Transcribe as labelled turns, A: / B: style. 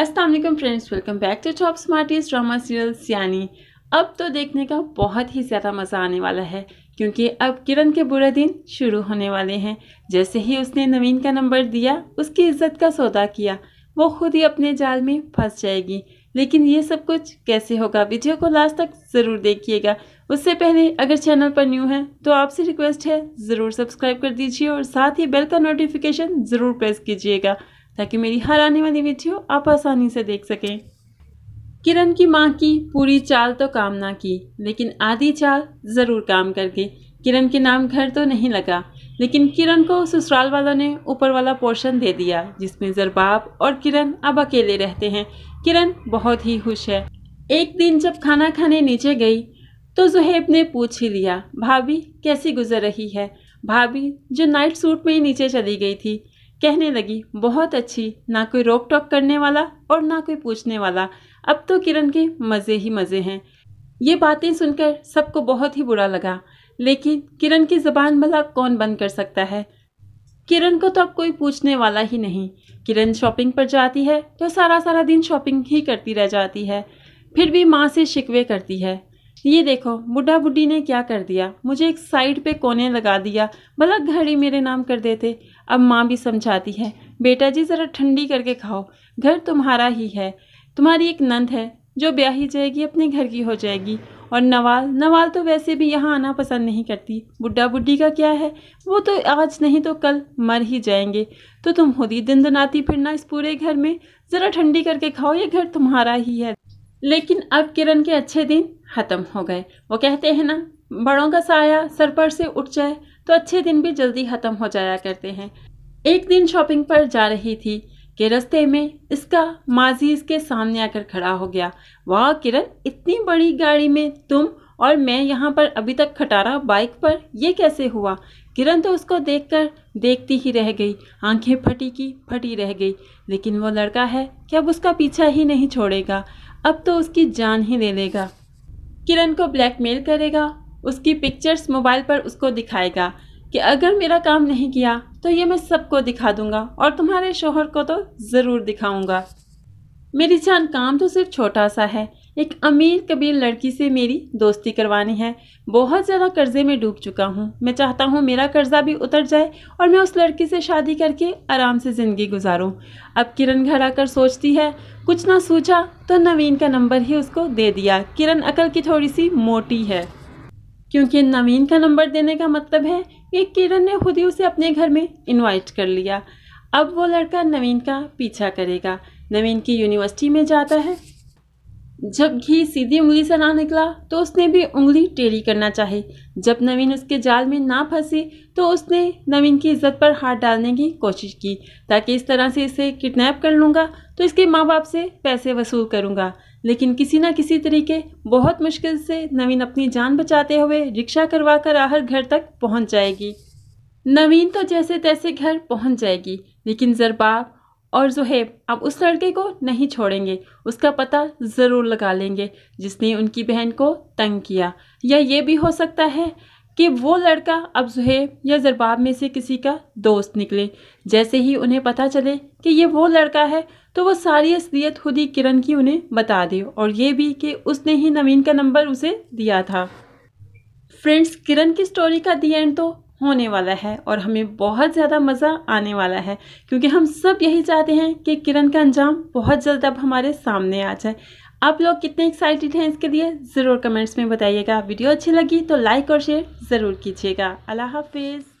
A: Aslam friends welcome back to Top Smarties drama serial Siyani अब तो देखने का बहुत ही ज़्यादा मज़ा आने वाला है क्योंकि अब किरण के बुरे दिन शुरू होने वाले हैं जैसे ही उसने नवीन का नंबर दिया उसकी इज्जत का सौदा किया वो खुद ही अपने जाल में फंस जाएगी लेकिन ये सब कुछ कैसे होगा वीडियो को लास्ट तक ज़रूर देखिएगा उससे पहले अगर चैनल पर न्यू है तो आपसे रिक्वेस्ट है ज़रूर सब्सक्राइब कर दीजिए और साथ ही बेल का नोटिफिकेशन ज़रूर प्रेस कीजिएगा ताकि मेरी हर आने वाली वीडियो आप आसानी से देख सकें किरण की माँ की पूरी चाल तो काम ना की लेकिन आधी चाल ज़रूर काम कर गई किरण के नाम घर तो नहीं लगा लेकिन किरण को ससुराल वालों ने ऊपर वाला पोर्शन दे दिया जिसमें जरबाब और किरण अब अकेले रहते हैं किरण बहुत ही खुश है एक दिन जब खाना खाने नीचे गई तो जुहेब ने पूछ ही लिया भाभी कैसी गुजर रही है भाभी जो नाइट सूट में ही नीचे चली गई थी कहने लगी बहुत अच्छी ना कोई रोक टोक करने वाला और ना कोई पूछने वाला अब तो किरण के मज़े ही मज़े हैं ये बातें सुनकर सबको बहुत ही बुरा लगा लेकिन किरण की ज़बान भला कौन बंद कर सकता है किरण को तो अब कोई पूछने वाला ही नहीं किरण शॉपिंग पर जाती है तो सारा सारा दिन शॉपिंग ही करती रह जाती है फिर भी माँ से शिकवे करती है ये देखो बुढ़ा बुढ़ी ने क्या कर दिया मुझे एक साइड पे कोने लगा दिया भला घड़ी मेरे नाम कर देते अब माँ भी समझाती है बेटा जी ज़रा ठंडी करके खाओ घर तुम्हारा ही है तुम्हारी एक नंद है जो ब्याही जाएगी अपने घर की हो जाएगी और नवाल नवाल तो वैसे भी यहाँ आना पसंद नहीं करती बुढ़ा बुढ़ी का क्या है वो तो आज नहीं तो कल मर ही जाएंगे तो तुम खुद ही दिन दुनाती फिरना इस पूरे घर में ज़रा ठंडी करके खाओ ये घर तुम्हारा ही है लेकिन अब किरण के अच्छे दिन ख़त्म हो गए वो कहते हैं ना बड़ों का साया सर पर से उठ जाए तो अच्छे दिन भी जल्दी ख़त्म हो जाया करते हैं एक दिन शॉपिंग पर जा रही थी के रस्ते में इसका माजी इसके सामने आकर खड़ा हो गया वाह किरण इतनी बड़ी गाड़ी में तुम और मैं यहाँ पर अभी तक खटारा बाइक पर यह कैसे हुआ किरण तो उसको देखकर देखती ही रह गई आंखें फटी की फटी रह गई लेकिन वो लड़का है कि अब उसका पीछा ही नहीं छोड़ेगा अब तो उसकी जान ही ले लेगा किरण को ब्लैकमेल करेगा उसकी पिक्चर्स मोबाइल पर उसको दिखाएगा कि अगर मेरा काम नहीं किया तो ये मैं सबको दिखा दूंगा और तुम्हारे शोहर को तो ज़रूर दिखाऊंगा मेरी जान काम तो सिर्फ छोटा सा है एक अमीर कबीर लड़की से मेरी दोस्ती करवानी है बहुत ज़्यादा कर्जे में डूब चुका हूँ मैं चाहता हूँ मेरा कर्जा भी उतर जाए और मैं उस लड़की से शादी करके आराम से ज़िंदगी गुजारूँ अब किरण घर आकर सोचती है कुछ ना सोचा तो नवीन का नंबर ही उसको दे दिया किरण अकल की थोड़ी सी मोटी है क्योंकि नवीन का नंबर देने का मतलब है कि किरण ने खुद ही उसे अपने घर में इन्वाइट कर लिया अब वो लड़का नवीन का पीछा करेगा नवीन की यूनिवर्सिटी में जाता है जब घी सीधी उंगली से ना निकला तो उसने भी उंगली टेढ़ी करना चाहे जब नवीन उसके जाल में ना फंसे तो उसने नवीन की इज्जत पर हाथ डालने की कोशिश की ताकि इस तरह से इसे किडनैप कर लूँगा तो इसके माँ बाप से पैसे वसूल करूँगा लेकिन किसी ना किसी तरीके बहुत मुश्किल से नवीन अपनी जान बचाते हुए रिक्शा करवा कर आहर घर तक पहुँच जाएगी नवीन तो जैसे तैसे घर पहुँच जाएगी लेकिन जरबाब और जुहेब अब उस लड़के को नहीं छोड़ेंगे उसका पता ज़रूर लगा लेंगे जिसने उनकी बहन को तंग किया या ये भी हो सकता है कि वो लड़का अब जुहेब या जरबाब में से किसी का दोस्त निकले जैसे ही उन्हें पता चले कि ये वो लड़का है तो वो सारी असलियत खुद ही किरण की उन्हें बता दे और ये भी कि उसने ही नवीन का नंबर उसे दिया था फ्रेंड्स किरण की स्टोरी का दी एंड तो होने वाला है और हमें बहुत ज़्यादा मज़ा आने वाला है क्योंकि हम सब यही चाहते हैं कि किरण का अंजाम बहुत जल्द अब हमारे सामने आ जाए आप लोग कितने एक्साइटेड हैं इसके लिए ज़रूर कमेंट्स में बताइएगा वीडियो अच्छी लगी तो लाइक और शेयर ज़रूर कीजिएगा अल्लाह हाफिज़